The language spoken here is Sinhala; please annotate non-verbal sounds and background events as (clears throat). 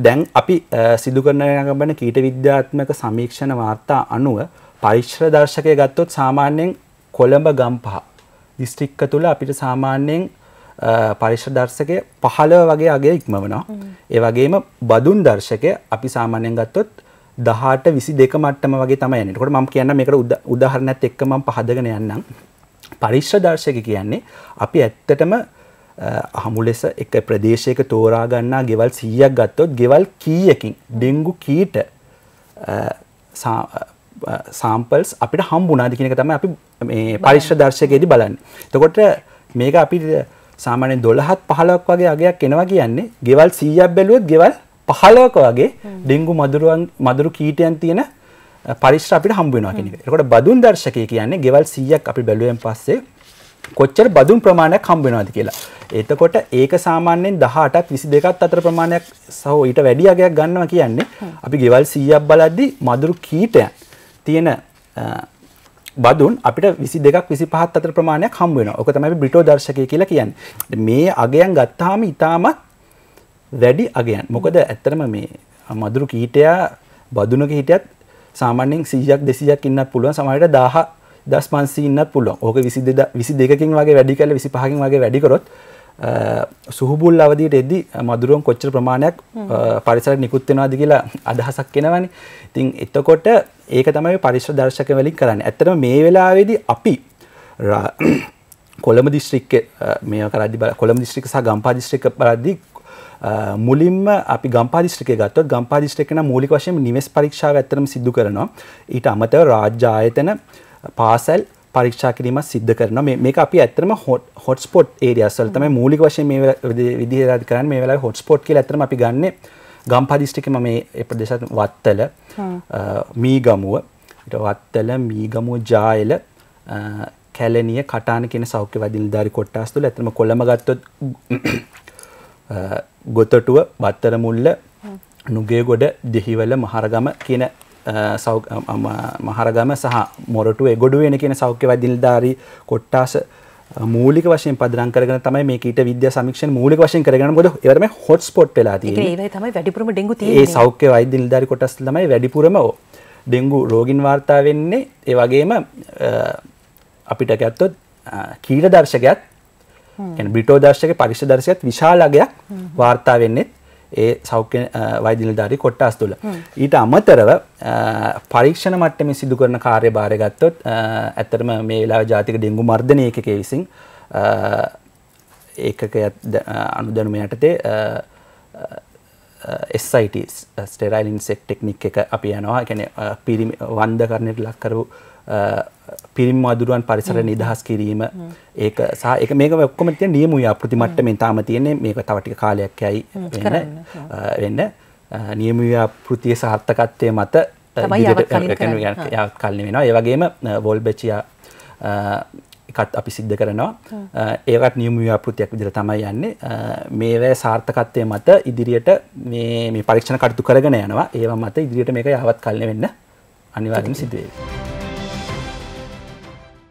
දැන් අපි සිදු කරන ගමන කීට විද්‍යාත්මක සමීක්ෂණ වාර්තා අනුව පරිශ්‍ර දර්ශකය ගත්තොත් සාමාන්‍යයෙන් කොළඹ ගම්පහ දිස්ත්‍රික්ක තුළ අපිට සාමාන්‍යයෙන් පරිශ්‍ර දර්ශකය පහළ වගේ අගේ ඉක්මවනවා. ඒ වගේම බදුන් දර්ශකය අපි සාමාන්‍යයෙන් ගත්තොත් දහට විසි දෙක මට්ටම වගේ තමයි යන්නේ. කොට මම කියන්න මේකට උදාහරණයක් එක්ක මම පහදගෙන යන්නම්. පරිශ්‍ර දර්ශක කියන්නේ අපි ඇත්තටම අහමු ලෙස එක ප්‍රදේශයක තෝරා ගන්නා ගෙවල් 100ක් ගත්තොත් ගෙවල් කීයකින් ඩෙන්ගු කීට සාම්පල්ස් අපිට හම්බුණාද කියන එක තමයි අපි මේ පරිශ්‍ර දර්ශකයේදී බලන්නේ. එතකොට මේක අපි සාමාන්‍ය 12ත් 15ක් වගේ අගයක් එනවා කියන්නේ ගෙවල් 100ක් බැලුවොත් ගෙවල් 15ක වගේ ඩෙන්ගු මදුරුවන් මදුරු කීටයන් තියෙන පරිශ්‍ර අපිට හම්බ වෙනවා කියන එක. එතකොට බදුන් දර්ශකය කියන්නේ ගෙවල් 100ක් අපි බැලුවෙන් පස්සේ කොච්චර බදුන් ප්‍රමාණයක් හම්බ වෙනවද කියලා. එතකොට ඒක සාමාන්‍යයෙන් 18ක් 22ක් අතර ප්‍රමාණයක් සහෝ ඊට වැඩි අගයක් ගන්නවා කියන්නේ අපි ගෙවල් 100ක් බලද්දි මදුරු කීටයන් තියෙන බදුන් අපිට 22ක් 25ක් අතර ප්‍රමාණයක් හම්බ වෙනවා. ඔක තමයි බ්‍රිටෝ දර්ශකය කියලා කියන්නේ. මේ අගයන් ගත්තාම ඊටමත් වැඩි අගයන්. මොකද ඇත්තටම මේ මදුරු කීටයා බදුනක හිටියත් සාමාන්‍යයෙන් 100ක් 200ක් ඉන්නත් පුළුවන්. සමහරවිට 1000 1500 ඉන්නත් පුළුවන්. ඕක 22 22කින් වගේ වැඩි කරලා 25කින් වගේ වැඩි කරොත් සුහුබුල් අවදියට එද්දි මදුරුවන් කොච්චර ප්‍රමාණයක් පරිසර නිකුත් වෙනවාද කියලා අදහසක් එනවනේ. ඉතින් එතකොට ඒක තමයි පරිසර දර්ශක වලින් කරන්නේ. ඇත්තටම මේ වෙලාවේදී අපි (clears throat) කොළඹ දිස්ත්‍රික්කේ මේව කරද්දි කොළඹ දිස්ත්‍රික්ක සහ ගම්පහ දිස්ත්‍රික්ක බලද්දී මුලින්ම අපි ගම්පාදිශ්‍රිකය ගත්තොත් ගම්පාදිශ්‍රිකන මූලික වශයෙන් නිවෙස් පරීක්ෂාව ඇත්තටම සිදු කරනවා. ඊට අමතව රාජ්‍ය ආයතන පාසල් පරීක්ෂා කිරීම සිද්ධ කරන මේක අපි ඇතරම හොටස්පොට් ඒරියස්වල තමයි මූලික වශයෙන් මේ විදිහට කරන්න මේ වෙලාවේ හොටස්පොට් කියලා ඇතරම අපි ගන්නෙ ගම්පදිෂ්ටිකේ මම මේ ප්‍රදේශات වත්තල මීගමුව ඊට වත්තල මීගමුව ජායල කැලණිය කටාන කියන සෞඛ්‍ය වැඩි නිලධාරි කොට්ටාස් තුළ ඇත්තම කොළඹ ගත්තොත් ගොතටුව බත්තර මුල්ල නුගේගොඩ දෙහිවල මහරගම කියන මහරගම සහ මොරටුවේ ගොඩුවෙන කියන සෞඛ්‍ය වැදිල්ධාරී කොට්ටාස මූලික වශයෙන් පදරන් කරන තමයි මේ ඊට විද්‍යා සමීක්ෂණ මූලික වශයෙන් කරගෙන මොකද ඒවට මේ හොට් ස්පොට් වෙලා තියෙන්නේ ඒ තමයි වැඩිපුරම ඩෙන්ගු තියෙන්නේ ඒ සෞඛ්‍ය වෛද්‍ය නිලධාරී කොටස් තමයි වැඩිපුරම ඩෙන්ගු රෝගින් වාර්තා වෙන්නේ ඒ වගේම අපිට ගත්තොත් කීල දර්ශකයක් يعني බිටෝ දර්ශකේ පරික්ෂ දර්ශකයක් විශාලගයක් වාර්තා වෙන්නේ ඒ සෞඛ්‍ය වෛදිනිධාරි කොට්ටස් තුළ. ඊට අමතරව පරීක්ෂණ මට්ටමේ සිදු කරන කාර්යභාරය ගත්තොත් ඇත්තටම මේ වෙලාවේ ජාතික ඩෙන්ගු මර්ධන ඒකකයේ විසින් ඒකක අනුදැනුම යටතේ SIT ස්ටෙරයිල් ඉන්සෙක්ට් ටෙක්නික් එක අපි යනවා කියන්නේ පිරිමි වන්ද කරණයට ලක් කරපු පිරිම් අදුරුවන් පරිසර නිදහස් කිරීම ඒක සහ ඒක මේක ඔක්කොම තියෙන නියමුයි අපෘතිමට්ටමෙන් තාම තියෙන්නේ මේක තව ටික කාලයක් යයි වෙන්න නියමුයි අපෘතියේ සාර්ථකත්වයේ මත යවත් කල්ලි වෙනවා ඒ වගේම වොල්බෙචියා එකත් අපි සිද්ධ කරනවා ඒකට නියම ව්‍යාපෘතියක් විදිහට තමයි යන්නේ මේවැ සාර්ථකත්වයේ මත ඉදිරියට මේ මේ පරීක්ෂණ කටයුතු කරගෙන යනවා ඒවා මත ඉදිරියට මේක යහවත් කල්නේ වෙන්න අනිවාර්යෙන් සිදු වෙනවා